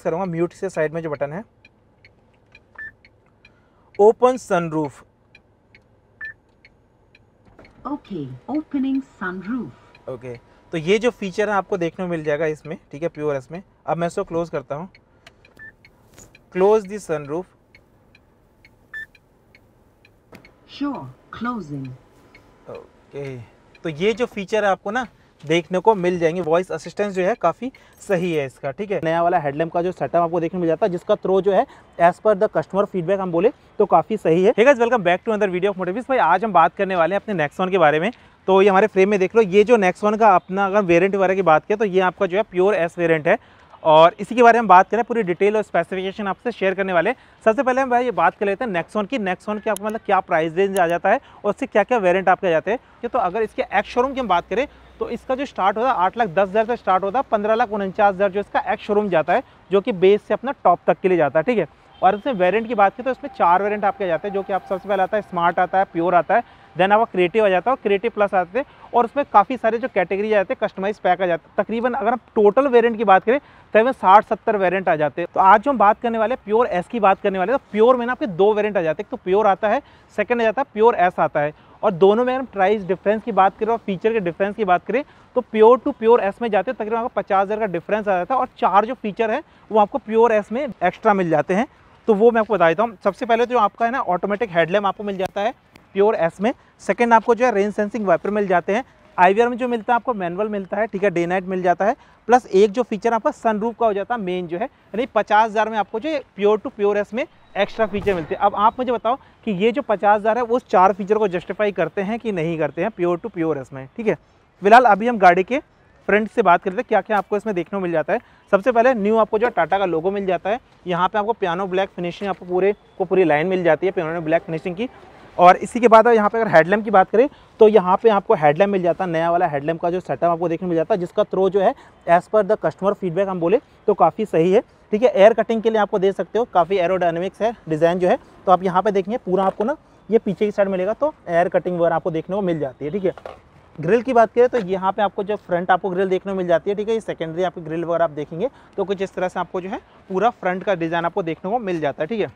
press करूँगा mute से side में जो बटन है open sunroof okay opening sunroof okay तो ये जो फीचर है आपको देखने को मिल जाएगा इसमें ठीक है प्योर इसमें अब मैं इसको क्लोज करता हूँ close the sunroof sure closing okay तो ये जो फीचर है आपको ना देखने को मिल जाएंगे वॉइस असिस्टेंस जो है काफ़ी सही है इसका ठीक है नया वाला हेडलैम्प का जो सेटअप आपको देखने मिल जाता है जिसका थ्रो जो है as per the customer feedback हम बोले तो काफ़ी सही है welcome back to another video of मोटिविस भाई आज हम बात करने वाले हैं अपने नेक्सॉन के बारे में तो ये हमारे फ्रेम में देख लो ये जो नेक्सॉन का अपना अगर वेरियंट वगैरह की बात करें तो ये आपका जो है प्योर एस वेरियंट है और इसी के बारे में बात करें पूरी डिटेल और स्पेसिफिकेशन आपसे शेयर करने वाले सबसे पहले हम भाई ये बात कर लेते हैं नेक्सॉन की नेक्सॉन की आपको मतलब क्या प्राइस रेंज आ जाता है और उससे क्या क्या वेरिएंट आपके आ जाते हैं तो अगर इसके एक्स शोरूम की हम बात करें तो इसका जो स्टार्ट होता है आठ लाख दस हज़ार से स्टार्ट होता है पंद्रह लाख उनचास हज़ार जो इसका एक्स शोरूम जाता है जो कि बेस से अपना टॉप तक के लिए जाता है ठीक है और इसमें वेरियंट की बात की तो इसमें चार वेरियंट आपके जाते हैं जो कि आप सबसे पहले आता है स्मार्ट आता है प्योर आता है देन आपका क्रिएटिव आ जाता है और क्रिएटिव प्लस आते हैं और उसमें काफ़ी सारे जो कैटेगरी आते हैं कस्टमाइज पैक आ जाता है तकरीबन अगर हम टोटल वेरिएंट की बात करें तो इसमें साठ सत्तर वेरिएंट आ जाते हैं तो आज जो हम बात करने वाले प्योर एस की बात करने वाले तो प्योर में ना आपके दो वेरिएंट आ जाते हैं एक तो प्योर आता है सेकंड आ जाता है प्योर एस आता है और दोनों में अगर प्राइस डिफरेंस की बात करें और फीचर के डिफरेंस की बात करें तो प्योर टू प्योर एस में जाते हैं तकरीबन आपको पचास हज़ार का डिफरेंस आ जाता है और चार जो फीचर है वो आपको प्योर एस में एक्स्ट्रा मिल जाते हैं तो वो मैं आपको बता देता हूँ सबसे पहले तो जो आपका है ना ऑटोमेटिक हेडलैम आपको मिल जाता है प्योर एस में सेकेंड आपको जो है रेन सेंसिंग वाइपर मिल जाते हैं आईवीआर में जो मिलता है आपको मैनुअल मिलता है ठीक है डे नाइट मिल जाता है प्लस एक जो फीचर आपका सनरूफ का हो जाता है मेन जो है यानी पचास हज़ार में आपको जो प्योर टू प्योर एस में एक्स्ट्रा फीचर मिलते हैं अब आप मुझे बताओ कि ये जो पचास हज़ार है वो उस चार फीचर को जस्टिफाई करते हैं कि नहीं करते हैं प्योर टू प्योर इसमें ठीक है फिलहाल अभी हम गाड़ी के फ्रंट से बात करते हैं क्या क्या आपको इसमें देखने को मिल जाता है सबसे पहले न्यू आपको जो टाटा का लोगो मिल जाता है यहाँ पे आपको पियानो ब्लैक फिनिशिंग आपको पूरे को पूरी लाइन मिल जाती है पियानो ब्लैक फिनिशिंग की और इसी के बाद यहाँ पे अगर हेडलैम्प की बात करें तो यहाँ पे आपको हेडलैम्प मिल जाता है नया वाला हेडलैम्प का जो सेटअप आपको देखने मिल जाता है जिसका थ्रो जो है as per the customer feedback हम बोले तो काफ़ी सही है ठीक है एयर कटिंग के लिए आपको दे सकते हो काफ़ी एरोडाइनमिक्स है डिज़ाइन जो है तो आप यहाँ पर देखेंगे पूरा आपको ना ये पीछे की साइड मिलेगा तो एयर कटिंग वगैरह आपको देखने को मिल जाती है ठीक है ग्रिल की बात करें तो यहाँ पे आपको जो फ्रंट आपको ग्रिल देखने को मिल जाती है ठीक है ये सेकेंडरी आपकी ग्रिल वगैरह आप देखेंगे तो कुछ इस तरह से आपको जो है पूरा फ्रंट का डिज़ाइन आपको देखने को मिल जाता है ठीक है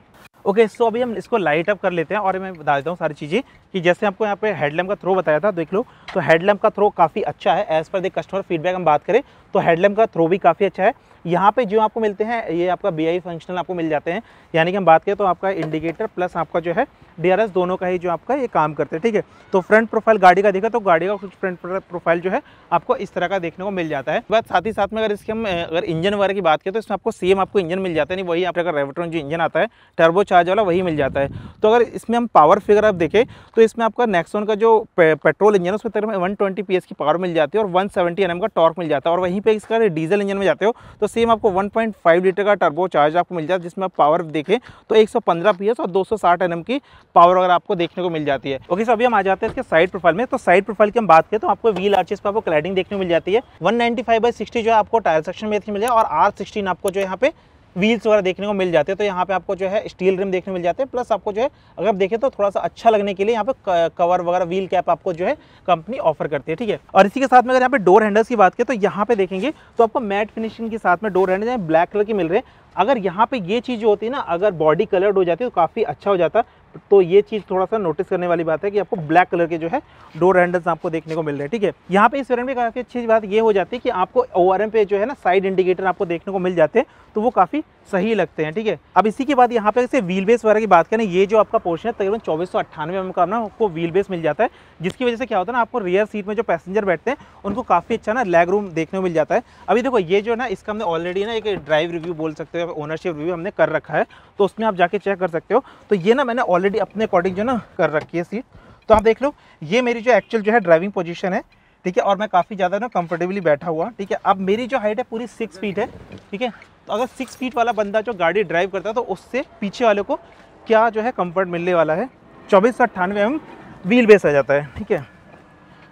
ओके okay, सो so अभी हम इसको लाइट अप कर लेते हैं और मैं बता देता हूँ सारी चीज़ें कि जैसे आपको यहाँ पे हेडलैम्प का थ्रो बताया था देख लो तो हेडलैम्प का थ्रो काफ़ी अच्छा है as per the customer feedback हम बात करें तो हेडलैम्प का थ्रो भी काफ़ी अच्छा है यहाँ पे जो आपको मिलते हैं ये आपका बी फंक्शनल आपको मिल जाते हैं यानी कि हम बात करें तो आपका इंडिकेटर प्लस आपका जो है डी दोनों का ही जो आपका ये काम करते हैं ठीक है तो फ्रंट प्रोफाइल गाड़ी का देखा तो गाड़ी का कुछ फ्रंट प्रोफाइल जो है आपको इस तरह का देखने को मिल जाता है बस साथ ही साथ में अगर इसके हम अगर इंजन वगैरह की बात करें तो इसमें आपको सेम आपको इंजन मिल जाता है नहीं वही आपका रेवट्रॉन जो इंजन आता है टर्बो चार्ज वाला वही मिल जाता है तो अगर इसमें हम पावर फिगर आप देखें तो इसमें आपका नेक्सोन का जो पेट्रोल इंजन है उसमें तकरीबन वन ट्वेंटी की पावर मिल जाती है और वन सेवेंटी का टॉर्क मिल जाता है और वहीं पर इसका डीजल इंजन में जाते हो तो सेम आपको 1.5 लीटर का टर्बो चार्ज आपको मिल जाता है जिसमें आप पावर देखें तो 115 सौ पी एस और 260 एनएम की पावर अगर आपको देखने को मिल जाती है ओके सो अभी हम आ जाते हैं इसके साइड प्रोफाइल में तो साइड प्रोफाइल की हम बात करें तो आपको व्हील आर्चेस पर आपको क्लाइडिंग देखने को मिल जाती है वन नाइन्टी जो है आपको टायर सेक्शन में देखने मिल जाए और आर आपको जो यहाँ पे व्हील्स वगैरह देखने को मिल जाते हैं तो यहाँ पे आपको जो है स्टील रिम देखने को मिल जाते हैं प्लस आपको जो है अगर आप देखें तो थोड़ा सा अच्छा लगने के लिए यहाँ पे कवर वगैरह व्हील कैप आपको जो है कंपनी ऑफर करती है ठीक है और इसी के साथ में अगर यहाँ पे डोर हैंडल्स की बात करें तो यहाँ पे देखेंगे तो आपको मैट फिनिशिंग के साथ में डोर हैंडल ब्लैक कलर के मिल रहे हैं अगर यहाँ पे ये चीज़ होती है ना अगर बॉडी कलर्ड हो जाती है तो काफ़ी अच्छा हो जाता तो ये चीज़ थोड़ा सा नोटिस करने वाली बात है कि आपको ब्लैक कलर के जो है डोर हैंडल्स आपको देखने को मिल रहे हैं ठीक है यहाँ पे इस वेरियंट में काफ़ी अच्छी बात ये हो जाती है कि आपको ओ पे जो है ना साइड इंडिकेटर आपको देखने को मिल जाते हैं तो वो काफ़ी सही लगते हैं ठीक है अब इसी के बाद यहाँ पे जैसे व्हील बेस वगैरह की बात करें ये जो आपका पोर्शन है तकरीबन चौबीस सौ अट्ठानवे एम mm का ना आपको व्हील बेस मिल जाता है जिसकी वजह से क्या होता है ना आपको रियर सीट में जो पैसेंजर बैठते हैं उनको काफ़ी अच्छा ना लेग रूम देखने को मिल जाता है अभी देखो ये जो है ना इसका हमने ऑलरेडी ना एक ड्राइव रिव्यू बोल सकते हैं ओनरशिप रिव्यू हमने कर रखा है तो उसमें आप जाके चेक कर सकते हो तो ये ना मैंने ऑलरेडी अपने अकॉर्डिंग जो ना कर रखी है सीट तो आप देख लो ये मेरी जो एक्चुअल जो है ड्राइविंग पोजिशन है ठीक है और मैं काफ़ी ज़्यादा ना कंफर्टेबली बैठा हुआ ठीक है अब मेरी जो हाइट है पूरी सिक्स फीट है ठीक है तो अगर सिक्स फीट वाला बंदा जो गाड़ी ड्राइव करता है तो उससे पीछे वाले को क्या जो है कंफर्ट मिलने वाला है चौबीस सौ अट्ठानवे एम व्हील बेस आ जाता है ठीक है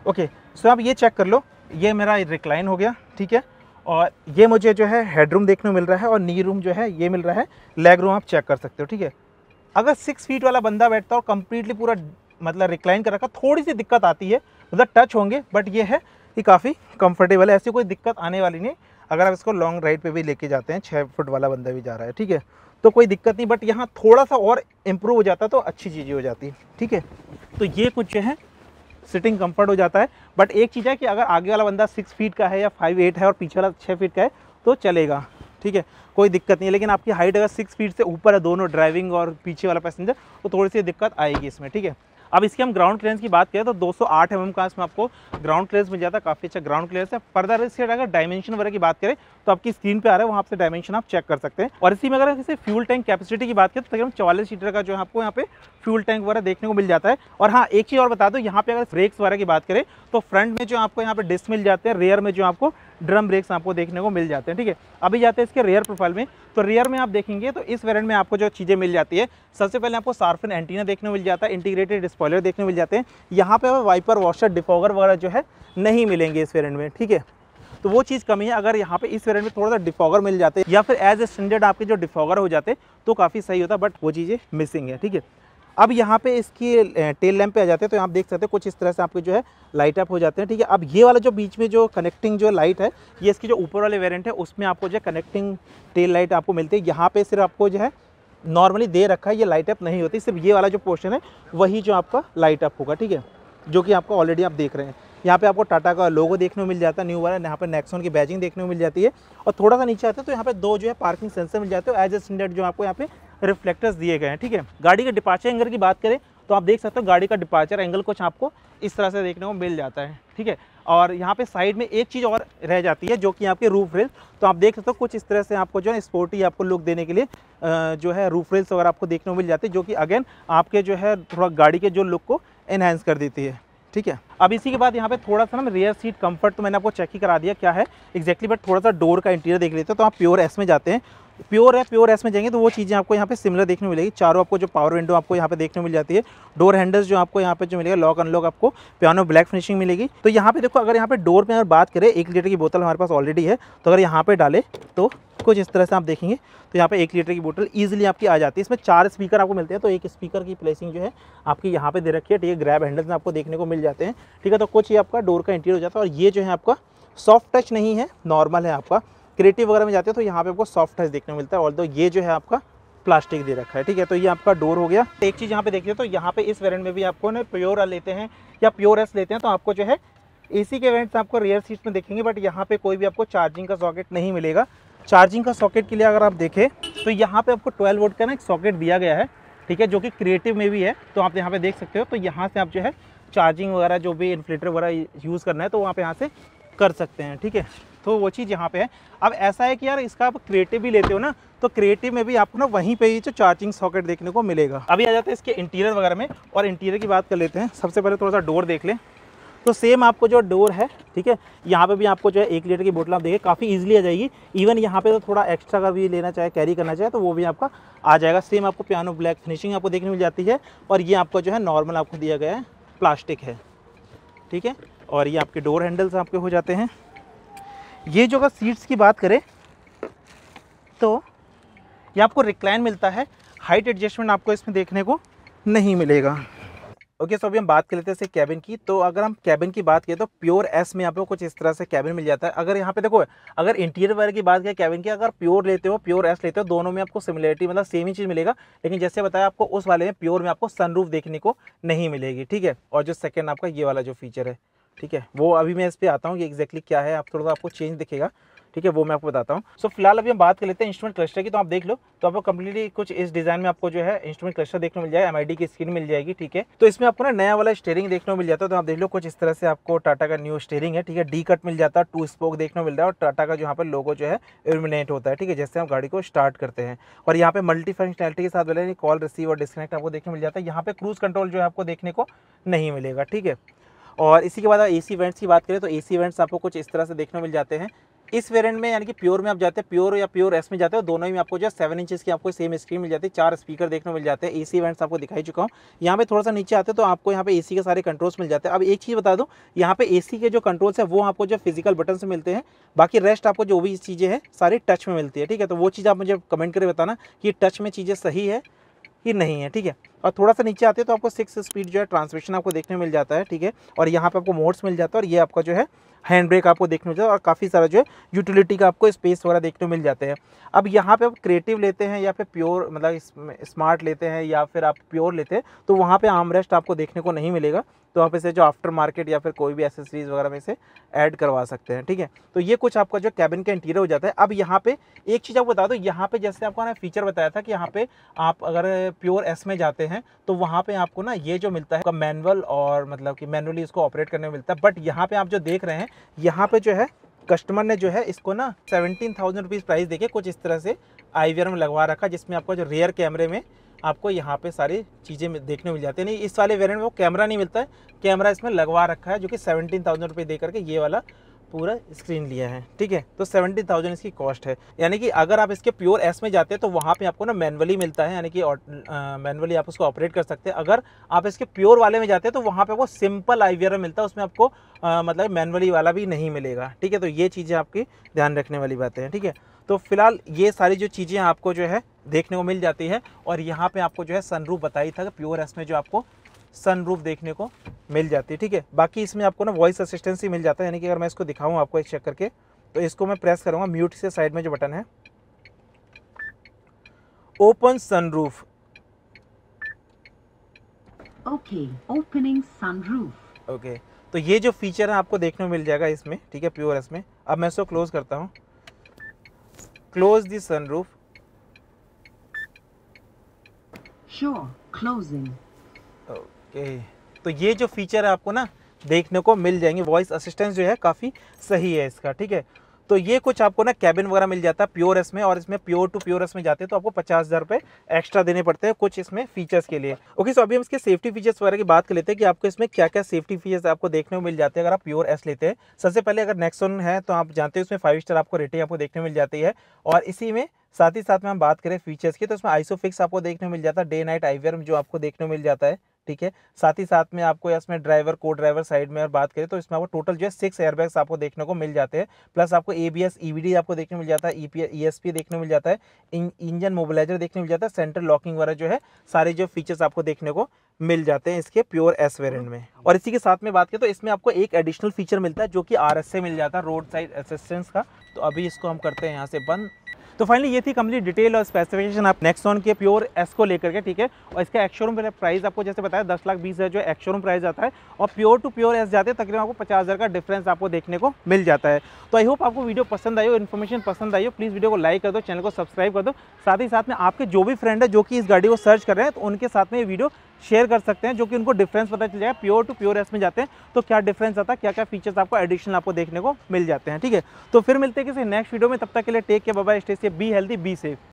ओके सो आप ये चेक कर लो ये मेरा रिक्लाइन हो गया ठीक है और ये मुझे जो है हेड रूम देखने को मिल रहा है और नी रूम जो है ये मिल रहा है लेग रूम आप चेक कर सकते हो ठीक है अगर सिक्स फीट वाला बंदा बैठता और कम्प्लीटली पूरा मतलब रिक्लाइन कर रखा थोड़ी सी दिक्कत आती है मतलब टच होंगे बट ये है कि काफ़ी कंफर्टेबल है ऐसी कोई दिक्कत आने वाली नहीं अगर आप इसको लॉन्ग राइड पे भी लेके जाते हैं छः फुट वाला बंदा भी जा रहा है ठीक है तो कोई दिक्कत नहीं बट यहाँ थोड़ा सा और इम्प्रूव हो जाता तो अच्छी चीज़ें हो जाती ठीक है तो ये कुछ जो है सिटिंग कंफर्ट हो जाता है बट एक चीज़ है कि अगर आगे वाला बंदा सिक्स फीट का है या फाइव एट है और पीछे वाला छः फीट का है तो चलेगा ठीक है कोई दिक्कत नहीं है लेकिन आपकी हाइट अगर सिक्स फीट से ऊपर है दोनों ड्राइविंग और पीछे वाला पैसेंजर तो थोड़ी सी दिक्कत आएगी इसमें ठीक है अब इसकी हम ग्राउंड क्लियरेंस की बात करें तो 208 सौ mm का इसमें आपको ग्राउंड क्लियरेंस मिल जाता है काफ़ी अच्छा ग्राउंड क्लियरेंस है फर्दर इसके अगर डायमेंशन वगैरह की बात करें तो आपकी स्क्रीन पे आ रहा है वहाँ से डायमेंशन आप चेक कर सकते हैं और इसी में अगर किसी फ्यूल टैंक कैपेसिटी की बात करें तो तकरीबन चौवालीस लीटर का जो है आपको यहाँ पे फ्यूल टैंक वगैरह देखने को मिल जाता है और हाँ एक चीज़ और बता दो यहाँ पे अगर ब्रेक्स वगैरह की बात करें तो फ्रंट में जो आपको यहाँ पे डिस्क मिल जाते हैं रेयर में जो आपको ड्रम ब्रेक्स आपको देखने को मिल जाते हैं ठीक है अभी जाते हैं इसके रेयर प्रोफाइल में तो रेयर में आप देखेंगे तो इस वेरियंट में आपको जो चीज़ें मिल जाती है सबसे पहले आपको सार्फिन एंटीना देखने को मिल जाता है इंटीग्रेटेड स्पॉयलर देखने मिल जाते हैं यहाँ पर वाइपर वॉशर डिफॉगर वगैरह जो है नहीं मिलेंगे इस वेरियंट में ठीक है तो वो चीज़ कमी है अगर यहाँ पे इस वेरियंट में थोड़ा सा डिफॉगर मिल जाते या फिर एज ए स्टैंडर्ड आपके जो डिफॉगर हो जाते तो काफ़ी सही होता बट वो चीज़ें मिसिंग है ठीक है अब यहाँ पे इसकी टेल लैम्प पे आ जाते हैं तो आप देख सकते हैं कुछ इस तरह से आपके जो है लाइट अप हो जाते हैं ठीक है अब ये वाला जो बीच में जो कनेक्टिंग जो लाइट है ये इसकी जो ऊपर वाले वेरियंट है उसमें आपको जो है कनेक्टिंग टेल लाइट आपको मिलती है यहाँ पर सिर्फ आपको जो है नॉर्मली दे रखा है ये लाइट अप नहीं होती सिर्फ ये वाला जो पोर्शन है वही जो आपका लाइट अप होगा ठीक है जो कि आपको ऑलरेडी आप देख रहे हैं यहाँ पे आपको टाटा का लोगो देखने को मिल जाता है न्यू वाला यहाँ पे नेक्सोन की बैजिंग देखने को मिल जाती है और थोड़ा सा नीचे आते हैं तो यहाँ पे दो जो है पार्किंग सेंसर मिल जाते हैं एज ए स्टैंडर्ड जो आपको यहाँ पे रिफ्लेक्टर्स दिए गए हैं ठीक है गाड़ी के डिपार्चर एंगल की बात करें तो आप देख सकते हो गाड़ी का डिपार्चर एंगल कुछ आपको इस तरह से देखने को मिल जाता है ठीक है और यहाँ पे साइड में एक चीज़ और रह जाती है जो कि आपके रूफ रेल तो आप देख सकते हो कुछ इस तरह से आपको जो है स्पोर्टी आपको लुक देने के लिए जो है रूफ रेल्स वगैरह आपको देखने को मिल जाते हैं जो कि अगेन आपके जो है थोड़ा गाड़ी के जो लुक को इन्हेंस कर देती है ठीक है अब इसी के बाद यहाँ पे थोड़ा सा ना रेयर सीट कंफर्ट तो मैंने आपको चेक ही करा दिया क्या है एक्जैक्टली बट थोड़ा सा डोर का इंटीरियर देख लेते हैं तो आप प्योर एस में जाते हैं प्योर है प्योर एस में जाएंगे तो वो चीज़ें आपको यहाँ पे सिमिलर देखने मिलेगी चारों आपको जो पावर विंडो आपको यहाँ पे देखने मिल जाती है डोर हैंडल्स जो आपको यहाँ पे जो मिलेगा लॉक अनलॉक आपको प्यानो ब्लैक फिनिशिंग मिलेगी तो यहाँ पे देखो अगर यहाँ पे डोर पे अगर बात करें एक लीटर की बोतल हमारे पास ऑलरेडी है तो अगर यहाँ पे डाले तो कुछ इस तरह से आप देखेंगे तो यहाँ पे एक लीटर की बोतल ईजिली आपकी आ जाती है इसमें चार स्पीकर आपको मिलते हैं तो एक स्पीकर की प्लेसिंग जो है आपकी यहाँ पे दे रखी है ठीक है ग्रैब हैंडल्स में आपको देखने को मिल जाते हैं ठीक है तो कुछ ये आपका डोर का इंटीरियर हो जाता है और ये जो है आपका सॉफ्ट टच नहीं है नॉर्मल है आपका क्रिएटिव वगैरह में जाते हो तो यहाँ पे आपको सॉफ्ट टच देखने को मिलता है और ये जो है आपका प्लास्टिक दे रखा है ठीक है तो ये आपका डोर हो गया एक चीज़ यहाँ पे देखिए तो यहाँ पे इस वेरेंट में भी आपको ना प्योर लेते हैं या प्योर एस लेते हैं तो आपको जो है एसी के वेरियंट्स आपको रेयर सीट्स में देखेंगे बट यहाँ पे कोई भी आपको चार्जिंग का सॉकेट नहीं मिलेगा चार्जिंग का सॉकेट के लिए अगर आप देखें तो यहाँ पर आपको ट्वेल्व वोट का ना एक सॉकेट दिया गया है ठीक है जो कि क्रिएटिव में भी है तो आप यहाँ पे देख सकते हो तो यहाँ से आप जो है चार्जिंग वगैरह जो भी इन्फ्लेटर वगैरह यूज़ करना है तो आप यहाँ से कर सकते हैं ठीक है तो वो चीज़ यहाँ पे है अब ऐसा है कि यार इसका आप क्रिएटिव भी लेते हो ना तो क्रिएटिव में भी आपको ना वहीं पे ही जो चार्जिंग सॉकेट देखने को मिलेगा अभी आ जाते हैं इसके इंटीरियर वगैरह में और इंटीरियर की बात कर लेते हैं सबसे पहले थोड़ा सा डोर देख लें तो सेम आपको जो डोर है ठीक है यहाँ पे भी आपको जो है एक लीटर की बोतल आप देखिए काफ़ी इजीली आ जाएगी इवन यहाँ पे तो थोड़ा एक्स्ट्रा का भी लेना चाहे कैरी करना चाहे तो वो भी आपका आ जाएगा सेम आपको पियानो ब्लैक फिनिशिंग आपको देखने मिल जाती है और ये आपका जो है नॉर्मल आपको दिया गया है प्लास्टिक है ठीक है और ये आपके डोर हैंडल्स आपके हो जाते हैं ये जो अगर सीट्स की बात करें तो ये आपको रिक्लाइन मिलता है हाइट एडजस्टमेंट आपको इसमें देखने को नहीं मिलेगा ओके सो अभी हम बात कर लेते हैं इसे कैबिन की तो अगर हम कैबिन की बात करें तो प्योर एस में आपको कुछ इस तरह से कैबिन मिल जाता है अगर यहाँ पे देखो अगर इंटीरियर वगैरह की बात करें कैबिन की अगर प्योर लेते हो प्योर एस लेते हो दोनों में आपको सिमिलरिटी मतलब सेम ही चीज़ मिलेगा लेकिन जैसे बताया आपको उस वाले में प्योर में आपको सनरूफ देखने को नहीं मिलेगी ठीक है और जो सेकेंड आपका ये वाला जो फीचर है ठीक है वो अभी मैं इस पर आता हूँ कि एग्जैक्टली क्या है आप थोड़ा सा आपको चेंज दिखेगा ठीक है वो मैं आपको बताता हूँ सो so, फिलहाल अभी हम बात कर लेते हैं इंस्ट्रूमेंट क्लस्टर की तो आप देख लो तो आपको कंप्लीटली कुछ इस डिजाइन में आपको जो है इंस्ट्रूमेंट क्लस्टर देखने मिल जाएगा एमआईडी की स्क्रीन मिल जाएगी ठीक है तो इसमें आपको ना नया वाला स्टेयरिंग देखने को मिल जाता है तो आप देख लो कुछ इस तरह से आपको टाटा का न्यू स्टेयरिंग है ठीक है डी कट मिल जाता है टू स्पोक देखने मिल रहा है और टाटा का यहाँ पर लोगो जो है इल्यूमिनेट होता है ठीक है जैसे हम गाड़ी को स्टार्ट करते हैं और यहाँ पे मल्टी फंक्शनलिटी के साथ बोले कॉल रिसीव और डिस्कनेक्ट आपको देखने मिल जाता है यहाँ पे क्रूज कंट्रोल जो है आपको देखने को नहीं मिलेगा ठीक है और इसी के बाद ए सी वेंट्स की बात करें तो ए सी वेंट्स आपको कुछ इस तरह से देखने मिल जाते हैं इस वेरियंट में यानी कि प्योर में आप जाते हैं प्योर या प्योर एस में जाते हो दोनों ही में आपको जो है सेवन इंचज़ की आपको सेम स्क्रीन मिल जाती है चार स्पीकर देखने को मिल जाते हैं एसी इवेंट्स आपको दिखाई चुका हूँ यहाँ पे थोड़ा सा नीचे आते हैं तो आपको यहाँ पे एसी के सारे कंट्रोल्स मिल जाते हैं अब एक चीज़ बता दूँ यहाँ पे एसी के जो कंट्रोल्स है वो आपको जो फिजिकल बटन से मिलते हैं बाकी रेस्ट आपको जो भी चीज़ें हैं सारी टच में मिलती है ठीक है तो वो चीज़ आप मुझे कमेंट करके बताना कि टच में चीज़ें सही है ये नहीं है ठीक है और थोड़ा सा नीचे आते हैं तो आपको सिक्स स्पीड जो है ट्रांसमिशन आपको देखने मिल जाता है ठीक है और यहाँ पे आपको मोड्स मिल जाता है और ये आपका जो है हैंड ब्रेक आपको देखने मिल जाता है और काफ़ी सारा जो है यूटिलिटी का आपको स्पेस वगैरह देखने मिल जाते हैं अब यहाँ पे आप क्रिएटिव लेते हैं या फिर प्योर मतलब स्मार्ट लेते हैं या फिर आप प्योर लेते हैं तो वहाँ पे आर्म रेस्ट आपको देखने को नहीं मिलेगा तो आप इसे जो आफ्टर मार्केट या फिर कोई भी एसेसरीज़ वगैरह में इसे ऐड करवा सकते हैं ठीक है तो ये कुछ आपका जो कैबिन का इंटीरियर हो जाता है अब यहाँ पे एक चीज़ आपको बता दो यहाँ पे जैसे आपको ना फीचर बताया था कि यहाँ पे आप अगर प्योर एस में जाते हैं तो वहाँ पे आपको ना ये जो मिलता है मैनुअल और मतलब कि मैनुअली इसको ऑपरेट करने में मिलता है बट यहाँ पर आप जो देख रहे हैं यहाँ पे जो है कस्टमर ने जो है इसको ना सेवेंटीन थाउजेंड रुपीज़ प्राइस देके कुछ इस तरह से आईवीआर में लगवा रखा जिसमें आपको जो रेयर कैमरे में आपको यहाँ पे सारी चीज़ें देखने मिल जाती है नहीं इस वाले वेरियंट में वो कैमरा नहीं मिलता है कैमरा इसमें लगवा रखा है जो कि सेवनटीन थाउजेंड रुपये दे करके ये वाला पूरा स्क्रीन लिया है ठीक है तो सेवेंटी थाउजेंड इसकी कॉस्ट है यानी कि अगर आप इसके प्योर एस में जाते हैं तो वहाँ पे आपको ना मैनुअली मिलता है यानी कि मैनुअली आप उसको ऑपरेट कर सकते हैं अगर आप इसके प्योर वाले में जाते हैं तो वहाँ पे वो सिंपल आईवीआर मिलता है उसमें आपको आ, मतलब मैनुअली वाला भी नहीं मिलेगा ठीक है तो ये चीज़ें आपकी ध्यान रखने वाली बातें हैं ठीक है तो फिलहाल ये सारी जो चीज़ें आपको जो है देखने को मिल जाती है और यहाँ पे आपको जो है सनरूफ बताई था प्योर एस में जो आपको सनरूफ देखने को मिल जाती है ठीक है बाकी इसमें आपको ना वॉइस असिस्टेंस ही मिल जाता है यानी कि अगर मैं इसको दिखाऊँ आपको एक चेक करके तो इसको मैं प्रेस करूँगा म्यूट से साइड में जो बटन है open sunroof okay opening sunroof okay तो ये जो फीचर है आपको देखने को मिल जाएगा इसमें ठीक है प्योर इसमें अब मैं इसको क्लोज करता हूँ close the sunroof sure closing okay तो ये जो फीचर है आपको ना देखने को मिल जाएंगे वॉइस असिस्टेंस जो है काफ़ी सही है इसका ठीक है तो ये कुछ आपको ना कैबिन वगैरह मिल जाता है प्योर एस में और इसमें प्योर टू प्योर एस में जाते हैं तो आपको पचास हज़ार रुपये एक्स्ट्रा देने पड़ते हैं कुछ इसमें फीचर्स के लिए ओके सो अभी हम इसके सेफ्टी फीचर्स वगैरह की बात कर लेते हैं कि आपको इसमें क्या क्या सेफ्टी फीचर्स आपको देखने को मिल जाते हैं अगर आप प्योर एस लेते हैं सबसे पहले अगर नेक्सोन है तो आप जानते हो उसमें फाइव स्टार आपको रेटिंग आपको देखने को मिल जाती है और इसी में साथ ही साथ में हम बात करें फीचर्स की तो इसमें आइसोफिक्स आपको देखने मिल जाता है डे नाइट आईवेयर जो आपको देखने मिल जाता है ठीक है साथ ही साथ में आपको इसमें ड्राइवर को ड्राइवर साइड में और बात करें तो इसमें आपको टोटल जो है सिक्स एयरबैग्स आपको देखने को मिल जाते हैं प्लस आपको A B S E V D आपको देखने मिल जाता है E P E S P देखने मिल जाता है इंजन मोबिलाइजर देखने मिल जाता है सेंट्रल लॉकिंग वगैरह जो है सारे जो फीचर्स आपको देखने को मिल जाते हैं इसके प्योर एस वेरियंट में और इसी के साथ में बात करें तो इसमें आपको एक एडिशनल फीचर मिलता है जो कि आर एस ए मिल जाता है रोड साइड असिस्टेंस का तो अभी इसको हम करते हैं यहाँ से बंद तो फाइनली ये थी कंप्लीट डिटेल और स्पेसिफिकेशन आप ऑन के प्योर एस को लेकर के ठीक है और इसका एक्शोरूम प्राइस आपको जैसे बताया दस लाख बीस हज़ार जो एक्शोरूम प्राइस आता है और प्योर टू प्योर एस जाते हैं तकरीबन आपको पचास हज़ार का डिफरेंस आपको देखने को मिल जाता है तो आई होप आपको वीडियो पसंद आई हो इन्फॉर्मेशन पसंद आई हो प्लीज़ वीडियो को लाइक कर दो चैनल को सब्सक्राइब कर दो साथ ही साथ में आपके जो भी फ्रेंड है जो कि इस गाड़ी को सर्च कर रहे हैं तो उनके साथ में ये वीडियो शेयर कर सकते हैं जो कि उनको डिफरेंस पता चल जाए प्योर टू प्योर एस में जाते हैं तो क्या डिफरेंस आता है क्या क्या फीचर्स आपको एडिशनल आपको देखने को मिल जाते हैं ठीक है तो फिर मिलते हैं किसी नेक्स्ट वीडियो में तब तक के लिए टेक के बाबा स्टेज से बी हेल्दी बी सेफ